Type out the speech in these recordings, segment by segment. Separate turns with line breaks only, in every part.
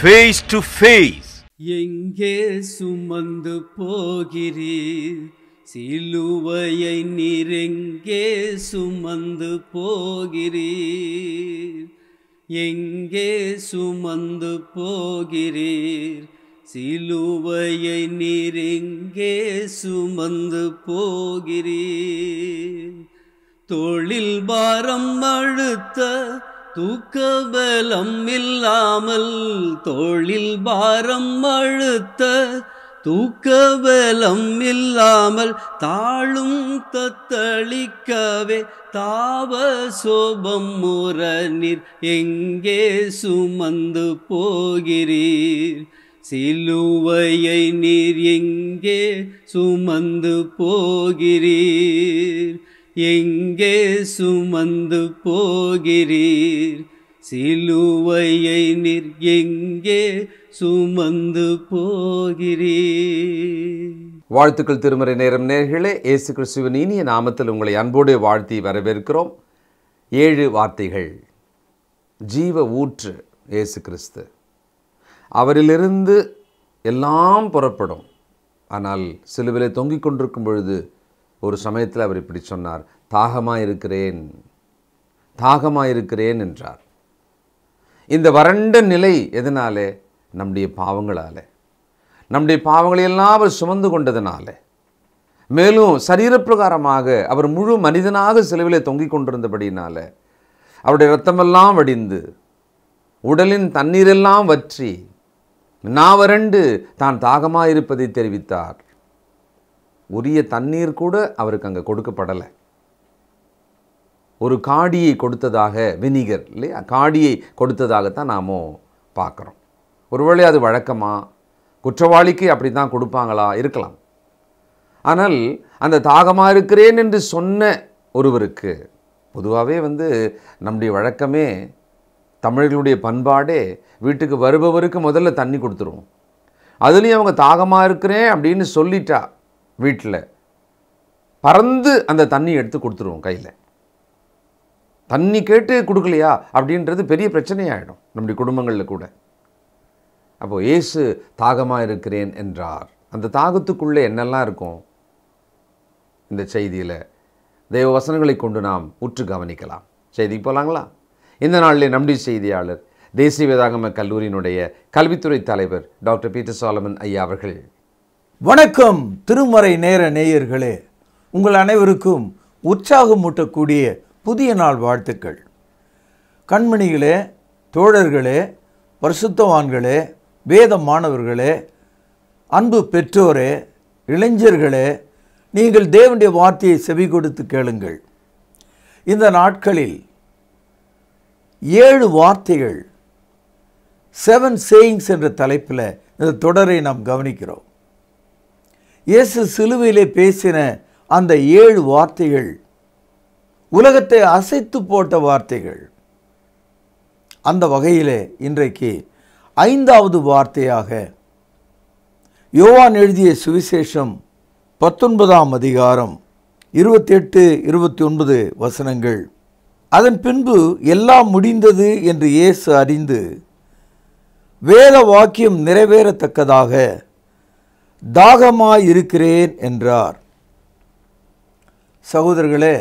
face to face
எங்கே சுமந்து போகிறீர் சிலுவையை நீரெங்கே சுமந்து போகிறீர் எங்கே சுமந்து போகிறீர் சிலுவையை நீரெங்கே சுமந்து போகிறீர் தொழில் பாரம் அழுத்த தூக்கபலம் இல்லாமல் தோளில் பாரம் அழுத்த தூக்கபலம் இல்லாமல் தாழும் தத்தளிக்கவே தாவ சோபம் முரநீர் எங்கே சுமந்து போகிறீர் சிலுவையை நீர் எங்கே சுமந்து போகிறீர் எங்கே சுமந்து போகிறீர் சிலுவையை நிற் எங்கே சுமந்து போகிறீர்
வாழ்த்துக்கள் திருமறை நேரம் நேர்களே இயேசு கிறிஸ்துவின் இனிய நாமத்தில் உங்களை அன்போடு வாழ்த்தி வரவேற்கிறோம் ஏழு வார்த்தைகள் ஜீவ ஊற்று இயேசு கிறிஸ்து அவரிலிருந்து எல்லாம் புறப்படும் ஆனால் சிலுவிலை தொங்கிக் கொண்டிருக்கும் பொழுது ஒரு சமயத்தில் அவர் இப்படி சொன்னார் தாகமாக இருக்கிறேன் தாகமாக இருக்கிறேன் என்றார் இந்த வறண்ட நிலை எதனாலே நம்முடைய பாவங்களாலே நம்முடைய பாவங்களையெல்லாம் அவர் சுமந்து கொண்டதுனாலே மேலும் சரீரப்பிரகாரமாக அவர் முழு மனிதனாக செலவில் தொங்கிக் கொண்டிருந்தபடியினால அவருடைய ரத்தமெல்லாம் வடிந்து உடலின் தண்ணீரெல்லாம் வற்றி நாவரண்டு தான் தாகமாக இருப்பதை தெரிவித்தார் உரிய தண்ணீர் கூட அவருக்கு அங்கே கொடுக்கப்படலை ஒரு காடியை கொடுத்ததாக வினிகர் இல்லையா காடியை கொடுத்ததாகத்தான் நாம் பார்க்குறோம் ஒருவேளை அது வழக்கமாக குற்றவாளிக்கு அப்படி தான் கொடுப்பாங்களா இருக்கலாம் ஆனால் அந்த தாகமாக இருக்கிறேன் என்று சொன்ன ஒருவருக்கு பொதுவாகவே வந்து நம்முடைய வழக்கமே தமிழர்களுடைய பண்பாடே வீட்டுக்கு வருபவருக்கு முதல்ல தண்ணி கொடுத்துருவோம் அதுலேயும் அவங்க தாகமாக இருக்கிறேன் அப்படின்னு சொல்லிட்டா வீட்டில் பறந்து அந்த தண்ணி எடுத்து கொடுத்துருவோம் கையில் தண்ணி கேட்டு கொடுக்கலையா அப்படின்றது பெரிய பிரச்சனையாகிடும் நம்முடைய குடும்பங்களில் கூட அப்போது ஏசு தாகமாக இருக்கிறேன் என்றார் அந்த தாகத்துக்குள்ளே என்னெல்லாம் இருக்கும் இந்த செய்தியில் தெய்வ வசனங்களை கொண்டு நாம் உற்று கவனிக்கலாம் செய்திக்கு போகலாங்களா இந்த நாளில் நம்பி செய்தியாளர் தேசிய வேதாகம கல்லூரியினுடைய கல்வித்துறை தலைவர் டாக்டர் பீட்டர் சாலமன் ஐயா அவர்கள்
வணக்கம் திருமறை நேர நேயர்களே உங்கள் அனைவருக்கும் உற்சாகம் ஊட்டக்கூடிய புதிய நாள் வாழ்த்துக்கள் கண்மணிகளே தோழர்களே பரிசுத்தவான்களே வேத மாணவர்களே அன்பு பெற்றோரே இளைஞர்களே நீங்கள் தேவனுடைய வார்த்தையை செவி கொடுத்து கேளுங்கள் இந்த நாட்களில் ஏழு வார்த்தைகள் செவன் சேயிங்ஸ் என்ற தலைப்பில் இந்த தொடரை நாம் கவனிக்கிறோம் இயேசு சிலுவையிலே பேசின அந்த ஏழு வார்த்தைகள் உலகத்தை அசைத்து போட்ட வார்த்தைகள் அந்த வகையிலே இன்றைக்கு ஐந்தாவது வார்த்தையாக யோவான் எழுதிய சுவிசேஷம் பத்தொன்பதாம் அதிகாரம் இருபத்தெட்டு இருபத்தி ஒன்பது வசனங்கள் அதன் பின்பு எல்லாம் முடிந்தது என்று இயேசு அறிந்து வேத வாக்கியம் நிறைவேறத்தக்கதாக தாகமாய் இருக்கிறேன் என்றார் சகோதரர்களே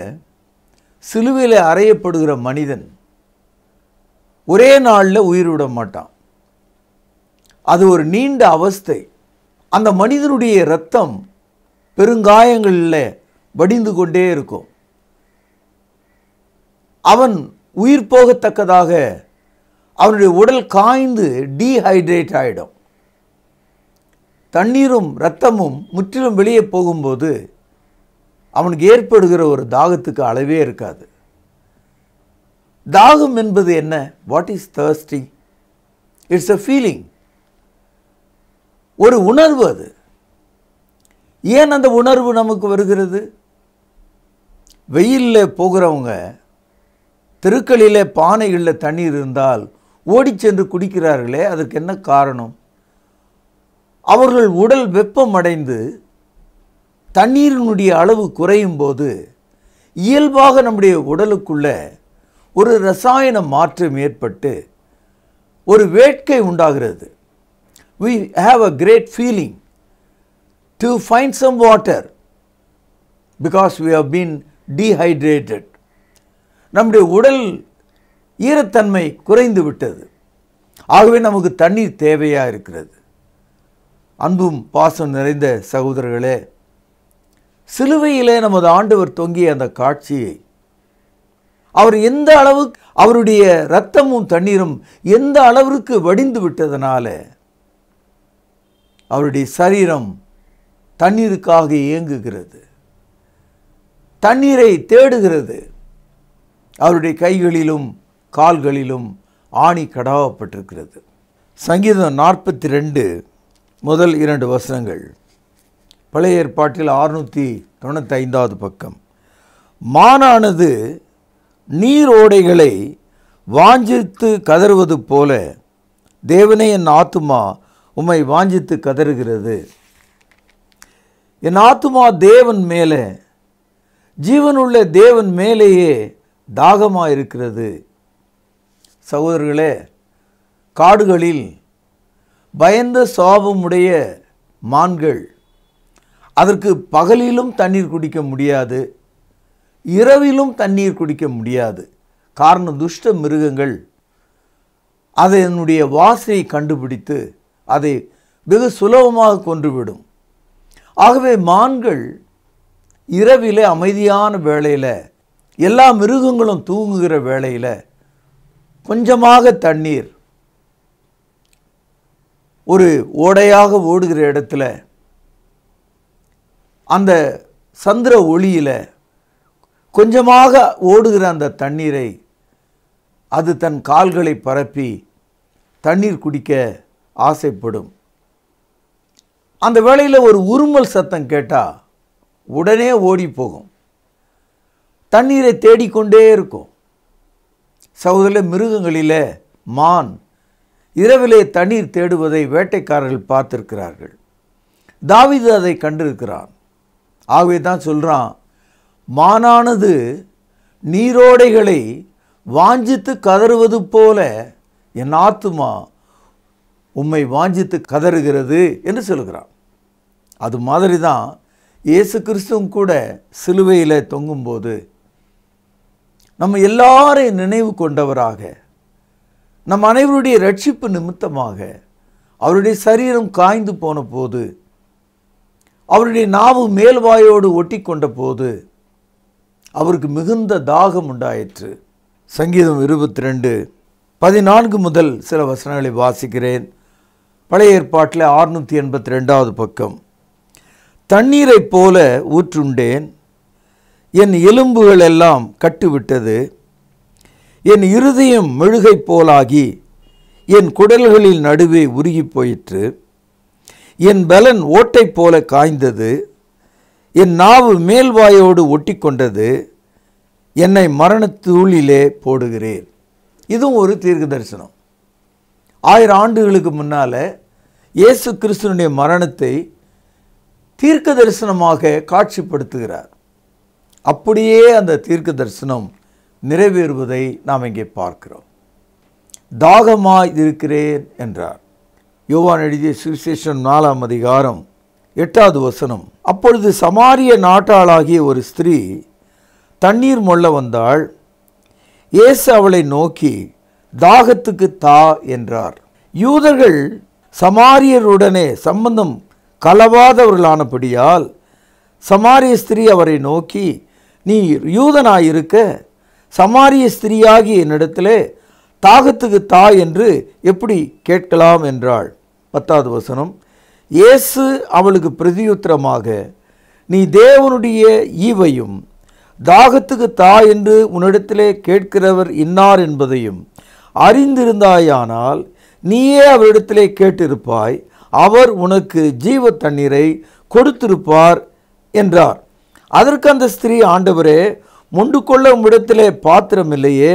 சிலுவையில் அறையப்படுகிற மனிதன் ஒரே நாளில் உயிர் விட மாட்டான் அது ஒரு நீண்ட அவஸ்தை அந்த மனிதனுடைய இரத்தம் பெருங்காயங்களில் வடிந்து கொண்டே இருக்கும் அவன் உயிர் போகத்தக்கதாக அவனுடைய உடல் காய்ந்து டீஹைட்ரேட் ஆகிடும் தண்ணீரும் இரத்தமும் முற்றிலும் வெளியே போகும்போது அவனுக்கு ஏற்படுகிற ஒரு தாகத்துக்கு அளவே இருக்காது தாகம் என்பது என்ன what is thirsty it's a feeling ஒரு உணர்வு அது ஏன் அந்த உணர்வு நமக்கு வருகிறது வெயிலில் போகிறவங்க தெருக்களில் பானைகளில் தண்ணீர் இருந்தால் ஓடி சென்று குடிக்கிறார்களே அதற்கு என்ன காரணம் அவர்கள் உடல் வெப்பமடைந்து தண்ணீரினுடைய அளவு குறையும் போது இயல்பாக நம்முடைய உடலுக்குள்ள ஒரு ரசாயன மாற்றம் ஏற்பட்டு ஒரு வேட்கை உண்டாகிறது we have a great feeling to find some water because we have been dehydrated நம்முடைய உடல் ஈரத்தன்மை குறைந்து விட்டது ஆகவே நமக்கு தண்ணீர் தேவையாக இருக்கிறது அன்பும் பாசம் நிறைந்த சகோதரர்களே சிலுவையிலே நமது ஆண்டவர் தொங்கிய அந்த காட்சியை அவர் எந்த அளவுக்கு அவருடைய இரத்தமும் தண்ணீரும் எந்த அளவிற்கு வடிந்து விட்டதனால அவருடைய சரீரம் தண்ணீருக்காக இயங்குகிறது தண்ணீரை தேடுகிறது அவருடைய கைகளிலும் கால்களிலும் ஆணி கடாவப்பட்டிருக்கிறது சங்கீதம் நாற்பத்தி ரெண்டு முதல் இரண்டு வசனங்கள் பழைய ஏற்பாட்டில் ஆறுநூற்றி தொண்ணூற்றி ஐந்தாவது பக்கம் மானானது நீரோடைகளை வாஞ்சித்து கதறுவது போல தேவனே என் ஆத்துமா உம்மை வாஞ்சித்து கதறுகிறது என் ஆத்துமா தேவன் மேலே ஜீவனுள்ள தேவன் மேலேயே தாகமாக இருக்கிறது சகோதரர்களே காடுகளில் பயந்த சாபமுடைய மான்கள் அதற்கு பகலிலும் தண்ணீர் குடிக்க முடியாது இரவிலும் தண்ணீர் குடிக்க முடியாது காரணம் துஷ்ட மிருகங்கள் அதனுடைய வாசையை கண்டுபிடித்து அதை வெகு சுலபமாக கொன்றுவிடும் ஆகவே மான்கள் இரவிலே அமைதியான வேளையில் எல்லா மிருகங்களும் தூங்குகிற வேளையில் கொஞ்சமாக தண்ணீர் ஒரு ஓடையாக ஓடுகிற இடத்துல அந்த சந்திர ஒளியில் கொஞ்சமாக ஓடுகிற அந்த தண்ணீரை அது தன் கால்களை பரப்பி தண்ணீர் குடிக்க ஆசைப்படும் அந்த வேளையில் ஒரு உருமல் சத்தம் கேட்டால் உடனே ஓடி போகும் தண்ணீரை தேடிக்கொண்டே இருக்கும் சகோதரில் மிருகங்களில் மான் இரவிலே தண்ணீர் தேடுவதை வேட்டைக்காரர்கள் பார்த்திருக்கிறார்கள் தாவிது அதை கண்டிருக்கிறான் ஆகவே தான் சொல்கிறான் மானானது நீரோடைகளை வாஞ்சித்து கதறுவது போல என் ஆத்துமா உம்மை வாஞ்சித்து கதறுகிறது என்று சொல்கிறான் அது மாதிரி தான் இயேசு கிறிஸ்துவும் கூட சிலுவையில் தொங்கும்போது நம்ம எல்லாரையும் நினைவு கொண்டவராக நம் அனைவருடைய ரட்சிப்பு நிமித்தமாக அவருடைய சரீரம் காய்ந்து போன போது அவருடைய நாவு மேல்வாயோடு ஒட்டி கொண்ட போது அவருக்கு மிகுந்த தாகம் உண்டாயிற்று சங்கீதம் இருபத்தி ரெண்டு பதினான்கு முதல் சில வசனங்களை வாசிக்கிறேன் பழைய ஏற்பாட்டில் ஆறுநூற்றி எண்பத்தி ரெண்டாவது பக்கம் தண்ணீரைப் போல ஊற்றுண்டேன் என் எலும்புகள் எல்லாம் கட்டுவிட்டது என் இருதயம் மெழுகை போலாகி என் குடல்களில் நடுவே உருகி போயிற்று என் பலன் ஓட்டை போல காய்ந்தது என் நாவு மேல்வாயோடு ஒட்டி கொண்டது என்னை மரணத்தூளிலே போடுகிறேன் இதுவும் ஒரு தீர்க்க தரிசனம் ஆயிரம் ஆண்டுகளுக்கு முன்னால் இயேசு கிறிஸ்துவனுடைய மரணத்தை தீர்க்க தரிசனமாக காட்சிப்படுத்துகிறார் அப்படியே அந்த தீர்க்க தரிசனம் நிறைவேறுவதை நாம் இங்கே பார்க்கிறோம் தாகமாய் இருக்கிறேன் என்றார் யோவான் எழுதிய சுவிசேஷன் நாலாம் அதிகாரம் எட்டாவது வசனம் அப்பொழுது சமாரிய நாட்டாளாகிய ஒரு ஸ்திரீ தண்ணீர் மொள்ள வந்தாள் இயேசு அவளை நோக்கி தாகத்துக்கு தா என்றார் யூதர்கள் சமாரியருடனே சம்பந்தம் கலவாதவர்களானபடியால் சமாரிய ஸ்திரீ அவரை நோக்கி நீ யூதனாயிருக்க சமாரிய ஸ்திரீயாகி என்னிடத்திலே தாகத்துக்கு தா என்று எப்படி கேட்கலாம் என்றாள் பத்தாவது வசனம் இயேசு அவளுக்கு பிரதியுத்திரமாக நீ தேவனுடைய ஈவையும் தாகத்துக்கு தா என்று உன்னிடத்திலே கேட்கிறவர் இன்னார் என்பதையும் அறிந்திருந்தாயானால் நீயே அவரிடத்திலே கேட்டிருப்பாய் அவர் உனக்கு ஜீவ தண்ணீரை கொடுத்திருப்பார் என்றார் அதற்கு அந்த ஸ்திரீ ஆண்டவரே முண்டு கொள்ளும் இடத்திலே பாத்திரம் இல்லையே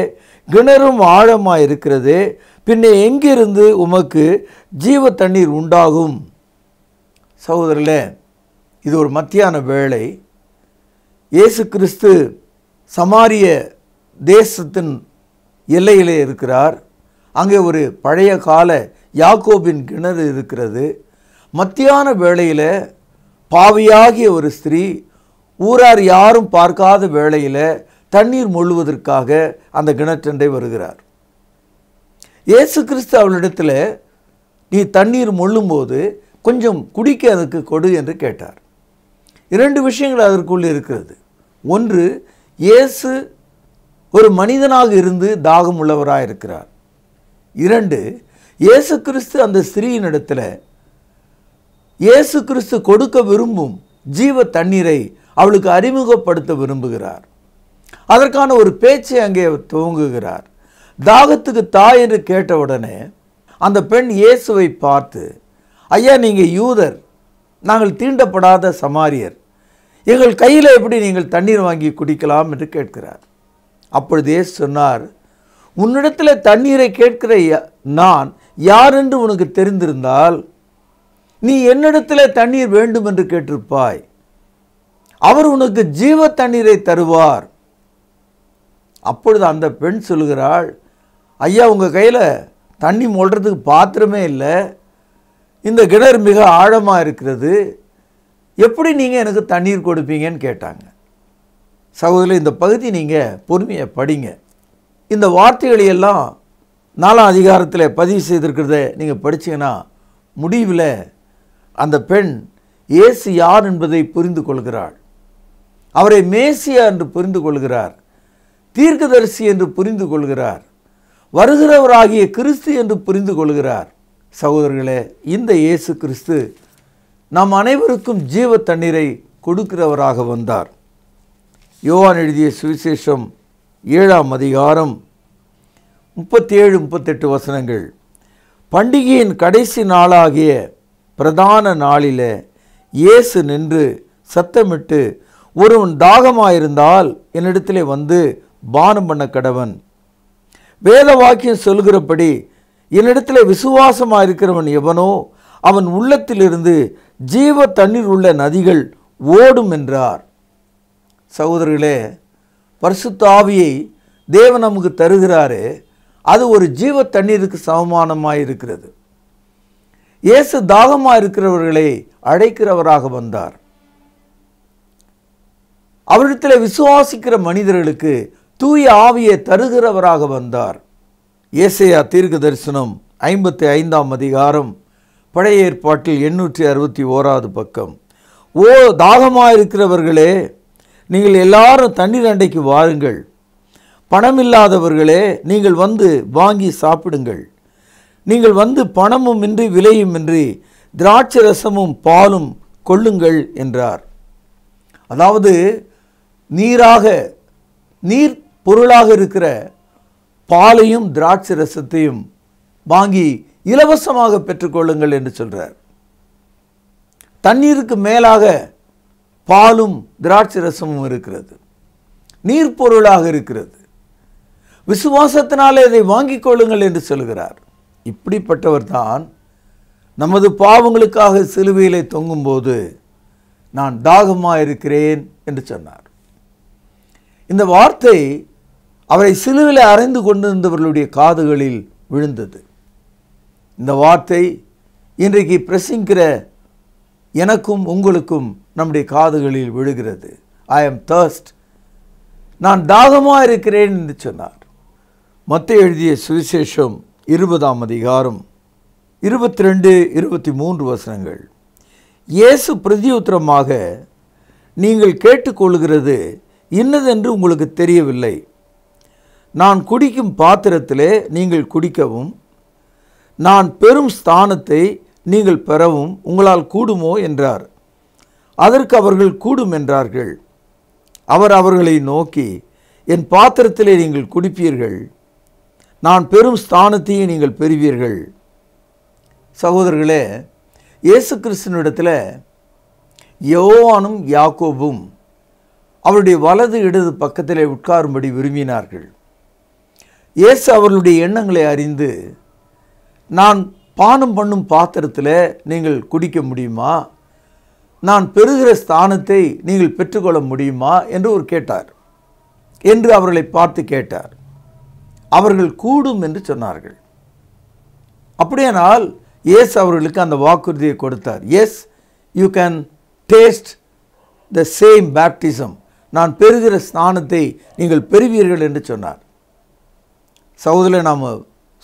கிணறும் ஆழமாக இருக்கிறது பின்னே எங்கிருந்து உமக்கு ஜீவ தண்ணீர் உண்டாகும் சகோதரர்களே இது ஒரு மத்தியான வேளை இயேசு கிறிஸ்து சமாரிய தேசத்தின் எல்லையிலே இருக்கிறார் அங்கே ஒரு பழைய கால யாக்கோபின் கிணறு இருக்கிறது மத்தியான வேளையில் பாவியாகிய ஒரு ஸ்திரீ ஊரார் யாரும் பார்க்காத வேளையில் தண்ணீர் மொழுவதற்காக அந்த கிணற்றண்டை வருகிறார் இயேசு கிறிஸ்து அவளிடத்தில் நீ தண்ணீர் மொள்ளும்போது கொஞ்சம் குடிக்க அதுக்கு கொடு என்று கேட்டார் இரண்டு விஷயங்கள் அதற்குள் இருக்கிறது ஒன்று இயேசு ஒரு மனிதனாக இருந்து தாகம் உள்ளவராக இருக்கிறார் இரண்டு இயேசு கிறிஸ்து அந்த ஸ்திரீயினிடத்தில் இயேசு கிறிஸ்து கொடுக்க விரும்பும் ஜீவ தண்ணீரை அவளுக்கு அறிமுகப்படுத்த விரும்புகிறார் அதற்கான ஒரு பேச்சை அங்கே துவங்குகிறார் தாகத்துக்கு தாய் என்று கேட்டவுடனே அந்த பெண் இயேசுவை பார்த்து ஐயா நீங்கள் யூதர் நாங்கள் தீண்டப்படாத சமாரியர் எங்கள் கையில் எப்படி நீங்கள் தண்ணீர் வாங்கி குடிக்கலாம் என்று கேட்கிறார் அப்பொழுது இயேசு சொன்னார் உன்னிடத்தில் தண்ணீரை கேட்கிற நான் யார் என்று உனக்கு தெரிந்திருந்தால் நீ என்னிடத்தில் தண்ணீர் வேண்டும் என்று கேட்டிருப்பாய் அவர் உனக்கு ஜீவ தண்ணீரை தருவார் அப்பொழுது அந்த பெண் சொல்கிறாள் ஐயா உங்கள் கையில் தண்ணி மொழுறதுக்கு பாத்திரமே இல்லை இந்த கிணறு மிக ஆழமாக இருக்கிறது எப்படி நீங்கள் எனக்கு தண்ணீர் கொடுப்பீங்கன்னு கேட்டாங்க சகோதரி இந்த பகுதி நீங்கள் பொறுமையை படிங்க இந்த வார்த்தைகளையெல்லாம் நாலாம் அதிகாரத்தில் பதிவு செய்திருக்கிறத நீங்கள் படிச்சிங்கன்னா முடிவில் அந்த பெண் ஏசு யார் என்பதை புரிந்து கொள்கிறாள் அவரை மேசியா என்று புரிந்து கொள்கிறார் தீர்க்கதரிசி என்று புரிந்து கொள்கிறார் வருகிறவராகிய கிறிஸ்து என்று புரிந்து கொள்கிறார் சகோதரர்களே இந்த இயேசு கிறிஸ்து நாம் அனைவருக்கும் ஜீவ தண்ணீரை கொடுக்கிறவராக வந்தார் யோவான் எழுதிய சுவிசேஷம் ஏழாம் அதிகாரம் முப்பத்தி ஏழு முப்பத்தெட்டு வசனங்கள் பண்டிகையின் கடைசி நாளாகிய பிரதான நாளில் இயேசு நின்று சத்தமிட்டு ஒருவன் தாகமாயிருந்தால் என்னிடத்திலே வந்து பானம் பண்ண கடவன் வேத வாக்கியம் சொல்கிறபடி என்னிடத்தில் விசுவாசமாக இருக்கிறவன் எவனோ அவன் உள்ளத்திலிருந்து ஜீவ தண்ணீர் உள்ள நதிகள் ஓடும் என்றார் சகோதரர்களே பரிசுத்த தாவியை தேவன் நமக்கு தருகிறாரே அது ஒரு ஜீவ தண்ணீருக்கு சமமானமாக இருக்கிறது இயேசு தாகமாக இருக்கிறவர்களை அழைக்கிறவராக வந்தார் அவரிடத்தில் விசுவாசிக்கிற மனிதர்களுக்கு தூய ஆவியை தருகிறவராக வந்தார் ஏசையா தீர்க்க தரிசனம் ஐம்பத்தி ஐந்தாம் அதிகாரம் பழைய ஏற்பாட்டில் எண்ணூற்றி அறுபத்தி ஓராவது பக்கம் ஓ தாகமாக இருக்கிறவர்களே நீங்கள் எல்லாரும் தண்ணீர் அண்டைக்கு வாருங்கள் பணம் இல்லாதவர்களே நீங்கள் வந்து வாங்கி சாப்பிடுங்கள் நீங்கள் வந்து பணமும் இன்றி விலையும் இன்றி திராட்சை ரசமும் பாலும் கொள்ளுங்கள் என்றார் அதாவது நீராக நீர் பொருளாக இருக்கிற பாலையும் திராட்சை ரசத்தையும் வாங்கி இலவசமாக பெற்றுக்கொள்ளுங்கள் என்று சொல்கிறார் தண்ணீருக்கு மேலாக பாலும் திராட்சை ரசமும் இருக்கிறது நீர் பொருளாக இருக்கிறது விசுவாசத்தினாலே இதை வாங்கிக் கொள்ளுங்கள் என்று சொல்கிறார் இப்படிப்பட்டவர் தான் நமது பாவங்களுக்காக சிலுவையிலே தொங்கும்போது நான் தாகமாக இருக்கிறேன் என்று சொன்னார் இந்த வார்த்தை அவரை சிலுவில் அறைந்து கொண்டிருந்தவர்களுடைய காதுகளில் விழுந்தது இந்த வார்த்தை இன்றைக்கு பிரசிங்கிற எனக்கும் உங்களுக்கும் நம்முடைய காதுகளில் விழுகிறது ஐ எம் தர்ஸ்ட் நான் தாகமாக இருக்கிறேன் என்று சொன்னார் மற்ற எழுதிய சுவிசேஷம் இருபதாம் அதிகாரம் இருபத்தி ரெண்டு இருபத்தி மூன்று வசனங்கள் இயேசு பிரதியுத்திரமாக நீங்கள் கேட்டுக்கொள்கிறது இன்னதென்று உங்களுக்கு தெரியவில்லை நான் குடிக்கும் பாத்திரத்திலே நீங்கள் குடிக்கவும் நான் பெரும் ஸ்தானத்தை நீங்கள் பெறவும் உங்களால் கூடுமோ என்றார் அதற்கு அவர்கள் கூடும் என்றார்கள் அவர் அவர்களை நோக்கி என் பாத்திரத்திலே நீங்கள் குடிப்பீர்கள் நான் பெரும் ஸ்தானத்தையும் நீங்கள் பெறுவீர்கள் சகோதரர்களே இயேசு கிறிஸ்தனிடத்தில் யோவானும் யாக்கோபும் அவருடைய வலது இடது பக்கத்திலே உட்காரும்படி விரும்பினார்கள் இயேசு அவர்களுடைய எண்ணங்களை அறிந்து நான் பானம் பண்ணும் பாத்திரத்தில் நீங்கள் குடிக்க முடியுமா நான் பெறுகிற ஸ்தானத்தை நீங்கள் பெற்றுக்கொள்ள முடியுமா என்று ஒரு கேட்டார் என்று அவர்களை பார்த்து கேட்டார் அவர்கள் கூடும் என்று சொன்னார்கள் அப்படியானால் எஸ் அவர்களுக்கு அந்த வாக்குறுதியை கொடுத்தார் yes you can taste the same baptism நான் பெறுகிற ஸ்நானத்தை நீங்கள் பெறுவீர்கள் என்று சொன்னார் சவுதில் நாம்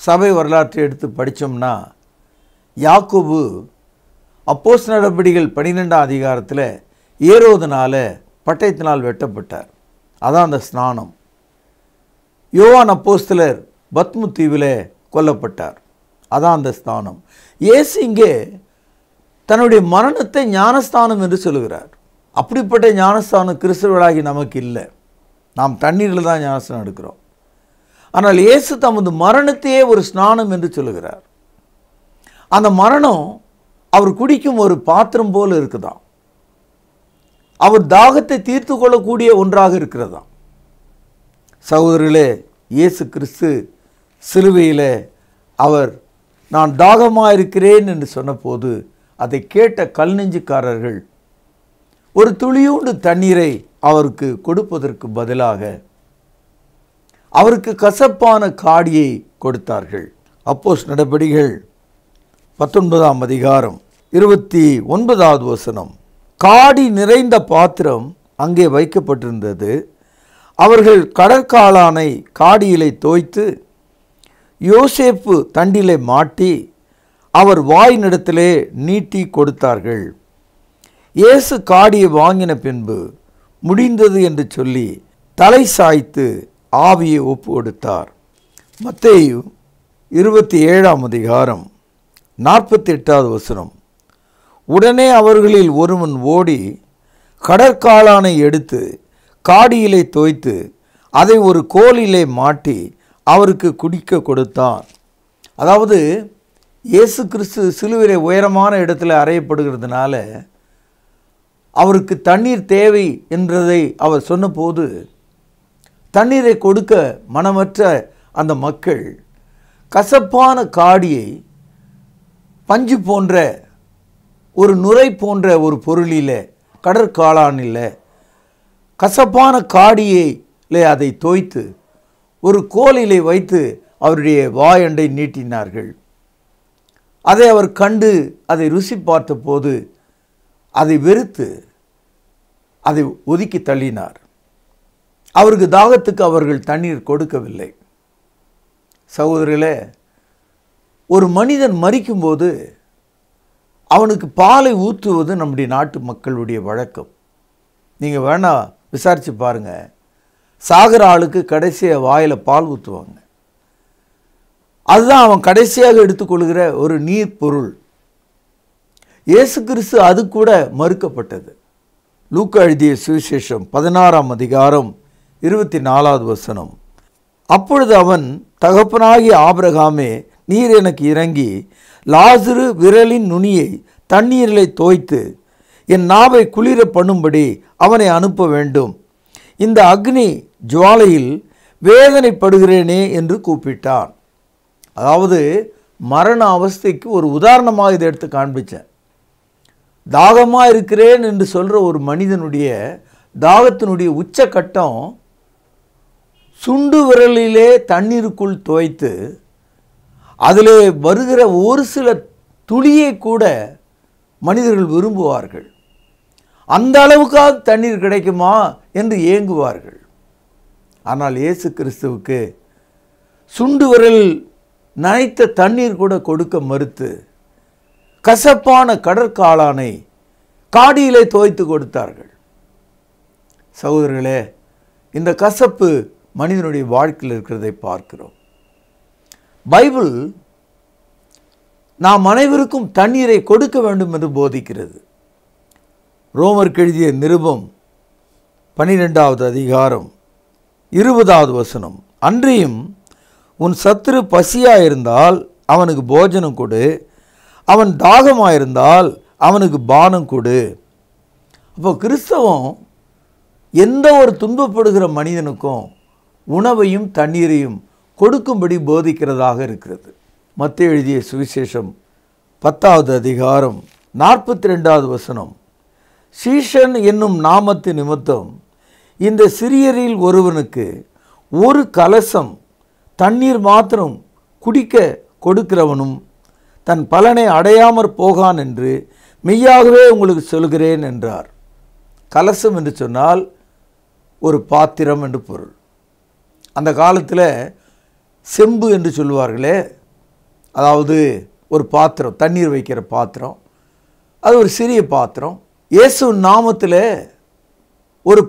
சபை வரலாற்றை எடுத்து படித்தோம்னா யாக்கோபு அப்போஸ் நடவடிக்கைகள் பனிரெண்டாம் அதிகாரத்தில் ஏறுவதனால பட்டயத்தினால் வெட்டப்பட்டார் அதான் அந்த ஸ்நானம் யோவான் அப்போஸ்தலர் பத்மு தீவில் கொல்லப்பட்டார் அதான் அந்த ஸ்தானம் ஏசு இங்கே தன்னுடைய மரணத்தை ஞானஸ்தானம் என்று சொல்கிறார் அப்படிப்பட்ட ஞானஸ்தானம் கிறிஸ்தவர்களாகி நமக்கு இல்லை நாம் தண்ணீரில் தான் ஞானஸ்தானம் எடுக்கிறோம் ஆனால் இயேசு தமது மரணத்தையே ஒரு ஸ்நானம் என்று சொல்லுகிறார் அந்த மரணம் அவர் குடிக்கும் ஒரு பாத்திரம் போல் இருக்குதான் அவர் தாகத்தை தீர்த்து கொள்ளக்கூடிய ஒன்றாக இருக்கிறதா சகோதரிகளே இயேசு கிறிஸ்து சிலுவையில் அவர் நான் தாகமாக இருக்கிறேன் என்று சொன்னபோது அதை கேட்ட கல் நெஞ்சுக்காரர்கள் ஒரு துளியூண்டு தண்ணீரை அவருக்கு கொடுப்பதற்கு பதிலாக அவருக்கு கசப்பான காடியை கொடுத்தார்கள் அப்போஸ் நடபடிகள் பத்தொன்பதாம் அதிகாரம் இருபத்தி ஒன்பதாவது வசனம் காடி நிறைந்த பாத்திரம் அங்கே வைக்கப்பட்டிருந்தது அவர்கள் கடற்காலானை காடியிலே தோய்த்து யோசேப்பு தண்டிலே மாட்டி அவர் வாய் நிலத்திலே நீட்டி கொடுத்தார்கள் இயேசு காடியை வாங்கின பின்பு முடிந்தது என்று சொல்லி தலை சாய்த்து ஆவியை ஒப்பு கொடுத்தார் மத்தேயு இருபத்தி ஏழாம் அதிகாரம் நாற்பத்தி எட்டாவது வசனம் உடனே அவர்களில் ஒருவன் ஓடி கடற்காலானை எடுத்து காடியிலே தோய்த்து அதை ஒரு கோலிலே மாட்டி அவருக்கு குடிக்க கொடுத்தான் அதாவது இயேசு கிறிஸ்து சிலுவிலை உயரமான இடத்துல அறையப்படுகிறதுனால அவருக்கு தண்ணீர் தேவை என்றதை அவர் சொன்னபோது தண்ணீரை கொடுக்க மனமற்ற அந்த மக்கள் கசப்பான காடியை பஞ்சு போன்ற ஒரு நுரை போன்ற ஒரு பொருளில் கடற்காளானில் கசப்பான காடியிலே அதை தோய்த்து ஒரு கோலிலே வைத்து அவருடைய வாயண்டை நீட்டினார்கள் அதை அவர் கண்டு அதை ருசி பார்த்தபோது அதை வெறுத்து அதை ஒதுக்கி தள்ளினார் அவருக்கு தாகத்துக்கு அவர்கள் தண்ணீர் கொடுக்கவில்லை சகோதரிகளே ஒரு மனிதன் மறிக்கும்போது அவனுக்கு பாலை ஊற்றுவது நம்முடைய நாட்டு மக்களுடைய வழக்கம் நீங்கள் வேணால் விசாரித்து பாருங்கள் சாகர ஆளுக்கு கடைசியாக வாயில் பால் ஊற்றுவாங்க அதுதான் அவன் கடைசியாக எடுத்துக்கொள்கிற ஒரு நீர் பொருள் இயேசு கிறிஸ்து அது கூட மறுக்கப்பட்டது லூக்க எழுதிய சுவிசேஷம் பதினாறாம் அதிகாரம் இருபத்தி நாலாவது வசனம் அப்பொழுது அவன் தகப்பனாகிய ஆபிரகாமே நீர் எனக்கு இறங்கி லாசுரு விரலின் நுனியை தண்ணீரிலே தோய்த்து என் நாவை குளிர பண்ணும்படி அவனை அனுப்ப வேண்டும் இந்த அக்னி ஜுவாலையில் வேதனைப்படுகிறேனே என்று கூப்பிட்டான் அதாவது மரண அவஸ்தைக்கு ஒரு உதாரணமாக இதை எடுத்து காண்பித்தேன் தாகமாக இருக்கிறேன் என்று சொல்கிற ஒரு மனிதனுடைய தாகத்தினுடைய உச்சக்கட்டம் சுண்டு விரலிலே தண்ணீருக்குள் துவைத்து அதிலே வருகிற ஒரு சில துளியை கூட மனிதர்கள் விரும்புவார்கள் அந்த அளவுக்காக தண்ணீர் கிடைக்குமா என்று ஏங்குவார்கள் ஆனால் இயேசு கிறிஸ்துவுக்கு சுண்டு விரல் நனைத்த தண்ணீர் கூட கொடுக்க மறுத்து கசப்பான கடற்காளானை காடியிலே துவைத்து கொடுத்தார்கள் சகோதரர்களே இந்த கசப்பு மனிதனுடைய வாழ்க்கையில் இருக்கிறதை பார்க்கிறோம் பைபிள் நாம் அனைவருக்கும் தண்ணீரை கொடுக்க வேண்டும் என்று போதிக்கிறது ரோமர் எழுதிய நிருபம் பனிரெண்டாவது அதிகாரம் இருபதாவது வசனம் அன்றியும் உன் சத்துரு பசியாக இருந்தால் அவனுக்கு போஜனம் கொடு அவன் தாகமாக இருந்தால் அவனுக்கு பானம் கொடு அப்போ கிறிஸ்தவம் எந்த ஒரு துன்பப்படுகிற மனிதனுக்கும் உணவையும் தண்ணீரையும் கொடுக்கும்படி போதிக்கிறதாக இருக்கிறது மத்திய எழுதிய சுவிசேஷம் பத்தாவது அதிகாரம் நாற்பத்தி ரெண்டாவது வசனம் சீஷன் என்னும் நாமத்து நிமித்தம் இந்த சிறியரில் ஒருவனுக்கு ஒரு கலசம் தண்ணீர் மாத்திரம் குடிக்க கொடுக்கிறவனும் தன் பலனை அடையாமற் போகான் என்று மெய்யாகவே உங்களுக்கு சொல்கிறேன் என்றார் கலசம் என்று சொன்னால் ஒரு பாத்திரம் என்று பொருள் அந்த காலத்தில் செம்பு என்று சொல்லுவார்களே அதாவது ஒரு பாத்திரம் தண்ணீர் வைக்கிற பாத்திரம் அது ஒரு சிறிய பாத்திரம் இயேசு நாமத்தில் ஒரு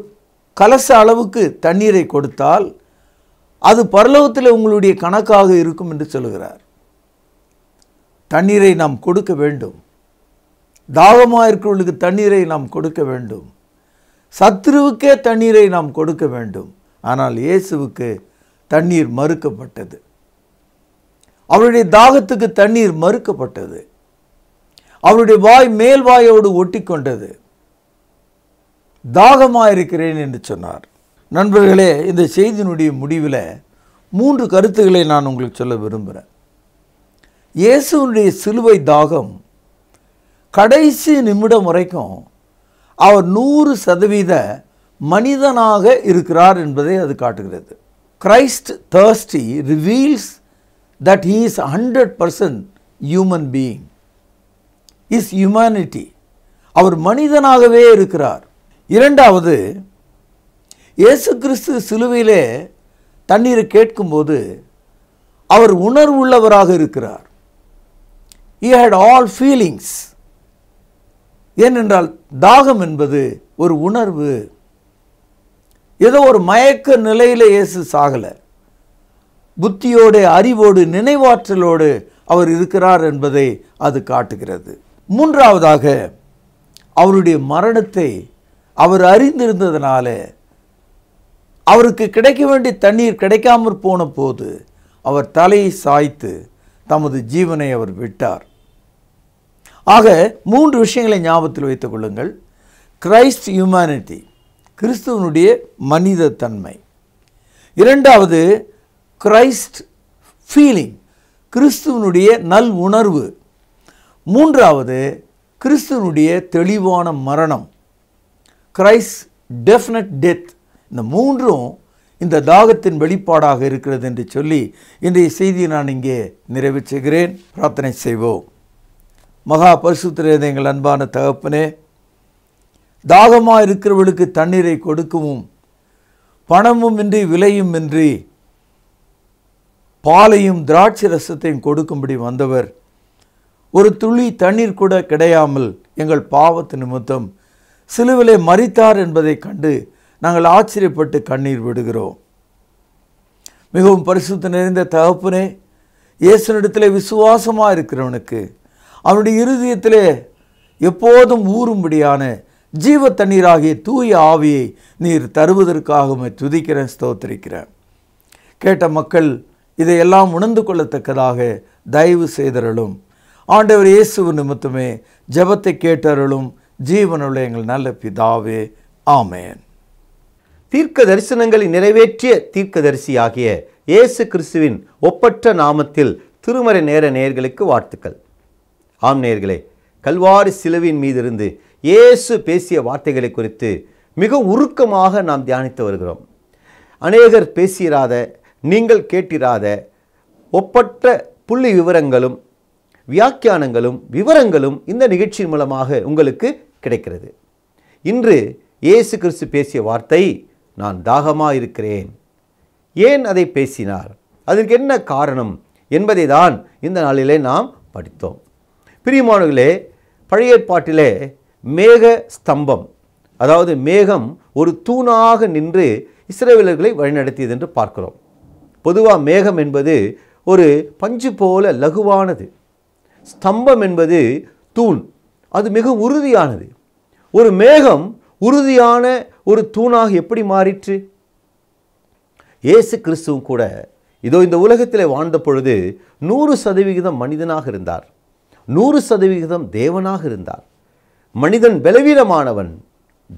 கலச அளவுக்கு தண்ணீரை கொடுத்தால் அது பரலோகத்தில் உங்களுடைய கணக்காக இருக்கும் என்று சொல்கிறார் தண்ணீரை நாம் கொடுக்க வேண்டும் தாகமாக இருக்கிறவர்களுக்கு தண்ணீரை நாம் கொடுக்க வேண்டும் சத்ருவுக்கே தண்ணீரை நாம் கொடுக்க வேண்டும் ஆனால் இயேசுவுக்கு தண்ணீர் மறுக்கப்பட்டது அவருடைய தாகத்துக்கு தண்ணீர் மறுக்கப்பட்டது அவருடைய வாய் மேல் வாயோடு ஒட்டி கொண்டது தாகமாக இருக்கிறேன் என்று சொன்னார் நண்பர்களே இந்த செய்தியினுடைய முடிவில் மூன்று கருத்துக்களை நான் உங்களுக்கு சொல்ல விரும்புகிறேன் இயேசுனுடைய சிலுவை தாகம் கடைசி நிமிடம் வரைக்கும் அவர் நூறு சதவீத மனிதனாக இருக்கிறார் என்பதை அது காட்டுகிறது Christ thirsty reveals that he is hundred percent human being is humanity அவர் மனிதனாகவே இருக்கிறார் இரண்டாவது இயேசு கிறிஸ்து சிலுவையிலே தண்ணீரை கேட்கும்போது அவர் உணர்வுள்ளவராக இருக்கிறார் இ ஹேட் ஆல் ஃபீலிங்ஸ் ஏனென்றால் தாகம் என்பது ஒரு உணர்வு ஏதோ ஒரு மயக்க நிலையில் இயேசு சாகலை புத்தியோடு அறிவோடு நினைவாற்றலோடு அவர் இருக்கிறார் என்பதை அது காட்டுகிறது மூன்றாவதாக அவருடைய மரணத்தை அவர் அறிந்திருந்ததுனால அவருக்கு கிடைக்க வேண்டிய தண்ணீர் கிடைக்காமற் போன போது அவர் தலையை சாய்த்து தமது ஜீவனை அவர் விட்டார் ஆக மூன்று விஷயங்களை ஞாபகத்தில் வைத்துக் கொள்ளுங்கள் கிரைஸ்ட் ஹியூமனிட்டி கிறிஸ்துவனுடைய மனித தன்மை இரண்டாவது கிரைஸ்ட் ஃபீலிங் கிறிஸ்துவனுடைய நல் உணர்வு மூன்றாவது கிறிஸ்துவனுடைய தெளிவான மரணம் கிரைஸ்ட் டெஃபினட் டெத் இந்த மூன்றும் இந்த தாகத்தின் வெளிப்பாடாக இருக்கிறது என்று சொல்லி இன்றைய செய்தியை நான் இங்கே நிறைவு செய்கிறேன் பிரார்த்தனை செய்வோம் மகா பரிசுத்திரது எங்கள் அன்பான தகப்பனே தாகமாக இருக்கிறவர்களுக்கு தண்ணீரை கொடுக்கவும் பணமும் இன்றி விலையும் இன்றி பாலையும் திராட்சை ரசத்தையும் கொடுக்கும்படி வந்தவர் ஒரு துளி தண்ணீர் கூட கிடையாமல் எங்கள் பாவத்து நிமித்தம் சிலுவிலே மறித்தார் என்பதை கண்டு நாங்கள் ஆச்சரியப்பட்டு கண்ணீர் விடுகிறோம் மிகவும் பரிசுத்த நிறைந்த தகப்பனே இயேசுனிடத்தில் விசுவாசமாக இருக்கிறவனுக்கு அவனுடைய இருதயத்திலே எப்போதும் ஊறும்படியான ஜீவ தண்ணீராகிய தூய ஆவியை நீர் தருவதற்காக துதிக்கிறேன் ஸ்தோத்திரிக்கிறேன் கேட்ட மக்கள் இதையெல்லாம் உணர்ந்து கொள்ளத்தக்கதாக தயவு செய்தருளும் ஆண்டவர் இயேசு நிமித்தமே ஜபத்தை கேட்டருளும் ஜீவனுள்ள எங்கள் நல்ல பிதாவே ஆமேன் தீர்க்க தரிசனங்களை நிறைவேற்றிய
தீர்க்கதரிசியாகிய இயேசு கிறிஸ்துவின் ஒப்பற்ற நாமத்தில் திருமறை நேர நேர்களுக்கு வாழ்த்துக்கள் ஆம் நேர்களே கல்வாரி சிலுவின் மீதிருந்து இயேசு பேசிய வார்த்தைகளை குறித்து மிக உருக்கமாக நாம் தியானித்து வருகிறோம் அநேகர் பேசிராத நீங்கள் கேட்டிராத ஒப்பற்ற புள்ளி விவரங்களும் வியாக்கியானங்களும் விவரங்களும் இந்த நிகழ்ச்சியின் மூலமாக உங்களுக்கு கிடைக்கிறது இன்று இயேசு கிறிஸ்து பேசிய வார்த்தை நான் தாகமாக இருக்கிறேன் ஏன் அதை பேசினார் அதற்கு என்ன காரணம் என்பதை தான் இந்த நாளிலே நாம் படித்தோம் பிரியமானவர்களே பழைய ஏற்பாட்டிலே மேக ஸ்தம்பம் அதாவது மேகம் ஒரு தூணாக நின்று இஸ்ரேலர்களை வழிநடத்தியது என்று பார்க்கிறோம் பொதுவாக மேகம் என்பது ஒரு பஞ்சு போல லகுவானது ஸ்தம்பம் என்பது தூண் அது மிக உறுதியானது ஒரு மேகம் உறுதியான ஒரு தூணாக எப்படி மாறிற்று இயேசு கிறிஸ்துவும் கூட இதோ இந்த உலகத்தில் வாழ்ந்த பொழுது நூறு சதவிகிதம் மனிதனாக இருந்தார் நூறு சதவிகிதம் தேவனாக இருந்தார் மனிதன் பலவீனமானவன்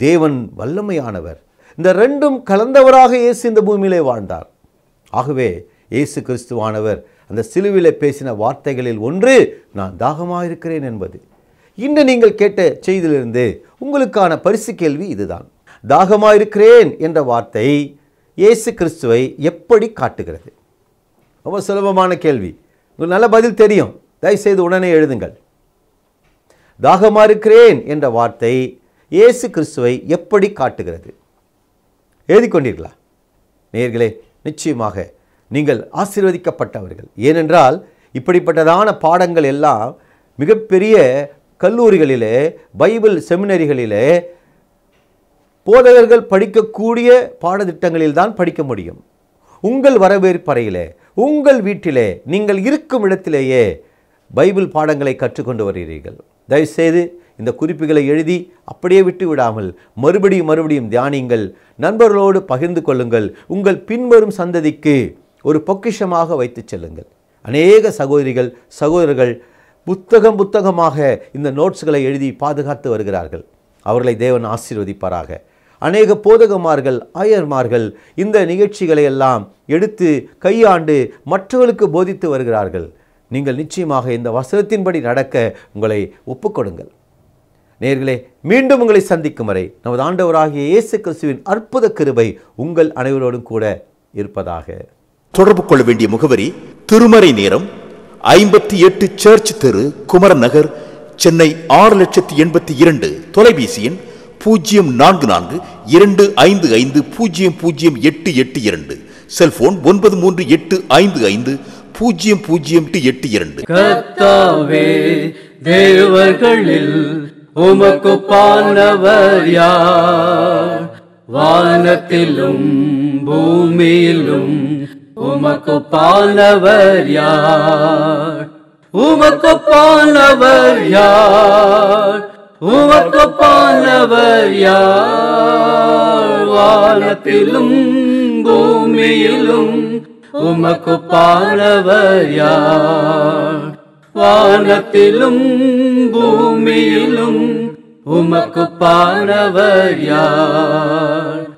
தேவன் வல்லமையானவர் இந்த ரெண்டும் கலந்தவராக இயேசு இந்த பூமியிலே வாழ்ந்தார் ஆகவே இயேசு கிறிஸ்துவானவர் அந்த சிலுவிலே பேசின வார்த்தைகளில் ஒன்று நான் தாகமாக இருக்கிறேன் என்பது இன்று நீங்கள் கேட்ட செய்தியிலிருந்து உங்களுக்கான பரிசு கேள்வி இதுதான் தாகமாக இருக்கிறேன் என்ற வார்த்தை இயேசு கிறிஸ்துவை எப்படி காட்டுகிறது ரொம்ப சுலபமான கேள்வி உங்களுக்கு நல்ல பதில் தெரியும் தயவுசெய்து உடனே எழுதுங்கள் தாகமாக இருக்கிறேன் என்ற வார்த்தை இயேசு கிறிஸ்துவை எப்படி காட்டுகிறது எழுதி கொண்டீர்களா நேர்களே நிச்சயமாக நீங்கள் ஆசீர்வதிக்கப்பட்டவர்கள் ஏனென்றால் இப்படிப்பட்டதான பாடங்கள் எல்லாம் மிகப்பெரிய கல்லூரிகளிலே பைபிள் செமினரிகளிலே போதகர்கள் படிக்கக்கூடிய பாடத்திட்டங்களில்தான் படிக்க முடியும் உங்கள் வரவேற்பறையிலே உங்கள் வீட்டிலே நீங்கள் இருக்கும் இடத்திலேயே பைபிள் பாடங்களை கற்றுக்கொண்டு வருகிறீர்கள் தயவுசெய்து இந்த குறிப்புகளை எழுதி அப்படியே விட்டு விடாமல் மறுபடியும் மறுபடியும் தியானியுங்கள் நண்பர்களோடு பகிர்ந்து கொள்ளுங்கள் உங்கள் பின்வரும் சந்ததிக்கு ஒரு பொக்கிஷமாக வைத்து செல்லுங்கள் அநேக சகோதரிகள் சகோதரர்கள் புத்தகம் புத்தகமாக இந்த நோட்ஸ்களை எழுதி பாதுகாத்து வருகிறார்கள் அவர்களை தேவன் ஆசீர்வதிப்பாராக அநேக போதகமார்கள் ஆயர்மார்கள் இந்த நிகழ்ச்சிகளை எல்லாம் எடுத்து கையாண்டு மற்றவர்களுக்கு போதித்து வருகிறார்கள் நீங்கள் நிச்சயமாக இந்த வசனத்தின்படி நடக்க உங்களை ஒப்புக்கொடுங்கள் நேர்களே மீண்டும் உங்களை சந்திக்கும் வரை நமது ஆண்டவராகிய இயேசு கிறிஸ்துவின் அற்புத கிருபை உங்கள் அனைவரோடும் கூட இருப்பதாக தொடர்பு கொள்ள வேண்டிய முகவரி திருமறை நேரம் ஐம்பத்தி எட்டு சர்ச் தெரு குமரன் நகர் சென்னை ஆறு லட்சத்தி எண்பத்தி இரண்டு தொலைபேசி எண் பூஜ்ஜியம் நான்கு நான்கு இரண்டு ஐந்து ஐந்து பூஜ்ஜியம் பூஜ்ஜியம் எட்டு எட்டு இரண்டு செல்போன் ஒன்பது மூன்று எட்டு ஐந்து ஐந்து பூஜ்ஜியம் பூஜ்ஜியம் எட்டு எட்டு இரண்டு
கர்த்தாவே தேவர்களில் உமக்கு பானவர் யார் வானத்திலும் பூமியிலும் உமக்கு பாலவர் யார் உமக்கு பாலவர் யார் உமக்கு பாலவர் யார் வானத்திலும் பூமியிலும் உமக்கு பாலவர் யார் வானத்திலும் பூமியிலும் உமக்கு பாலவர் யார்